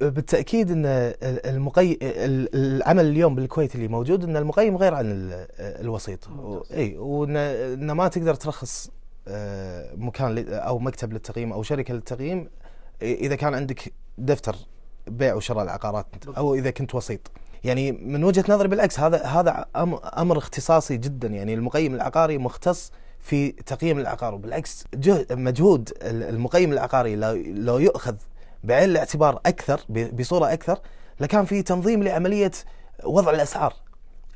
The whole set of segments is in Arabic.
بالتاكيد ان المقي... العمل اليوم بالكويت اللي موجود ان المقيم غير عن الوسيط و... اي وان ما تقدر ترخص آه، مكان او مكتب للتقييم او شركه للتقييم اذا كان عندك دفتر بيع وشراء العقارات او اذا كنت وسيط يعني من وجهه نظري بالعكس هذا هذا امر اختصاصي جدا يعني المقيم العقاري مختص في تقييم العقار وبالعكس مجهود المقيم العقاري لو يؤخذ بعين الاعتبار اكثر بصوره اكثر لكان في تنظيم لعمليه وضع الاسعار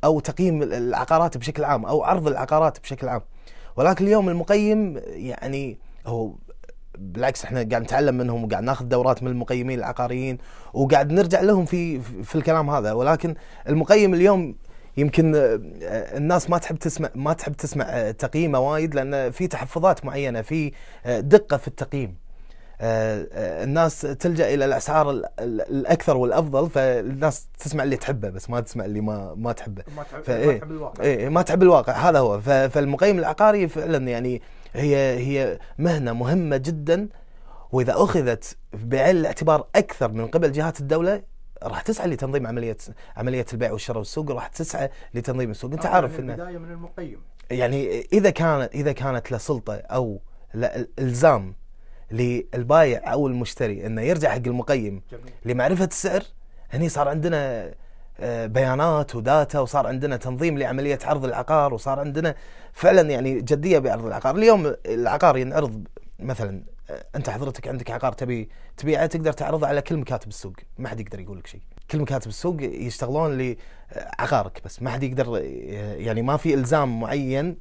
او تقييم العقارات بشكل عام او عرض العقارات بشكل عام ولكن اليوم المقيم يعني هو بالعكس احنا قاعد نتعلم منهم وقاعد ناخذ دورات من المقيمين العقاريين وقاعد نرجع لهم في في الكلام هذا ولكن المقيم اليوم يمكن آه، الناس ما تحب تسمع ما تحب تسمع آه، تقييمه وايد لان في تحفظات معينه في آه، دقه في التقييم آه، آه، الناس تلجا الى الاسعار الاكثر والافضل فالناس تسمع اللي تحبه بس ما تسمع اللي ما ما تحبه ما تحب, ما تحب الواقع إيه ما تحب الواقع هذا هو فالمقيم العقاري فعلا يعني هي هي مهنه مهمه جدا واذا اخذت بعين الاعتبار اكثر من قبل جهات الدوله راح تسعى لتنظيم عمليه عمليه البيع والشراء والسوق راح تسعى لتنظيم السوق انت عارف انه البدايه من المقيم يعني اذا كان اذا كانت له سلطه او الزام للبايع او المشتري انه يرجع حق المقيم جميل. لمعرفه السعر هني صار عندنا آه، بيانات وداتا وصار عندنا تنظيم لعمليه عرض العقار وصار عندنا فعلا يعني جديه بعرض العقار، اليوم العقار ينعرض مثلا آه، انت حضرتك عندك عقار تبي تبيعه تقدر تعرضه على كل مكاتب السوق، ما حد يقدر يقول لك شيء. كل مكاتب السوق يشتغلون لعقارك بس ما حد يقدر آه، يعني ما في الزام معين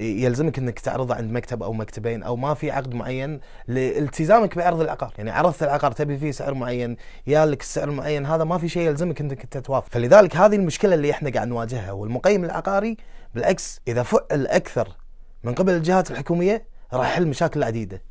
يلزمك انك تعرضه عند مكتب او مكتبين او ما في عقد معين لالتزامك بعرض العقار، يعني عرضت العقار تبي فيه سعر معين، يا لك السعر المعين هذا ما في شيء يلزمك انك انت توافق، فلذلك هذه المشكله اللي احنا قاعد نواجهها والمقيم العقاري بالعكس اذا فعل اكثر من قبل الجهات الحكوميه راح يحل مشاكل عديده.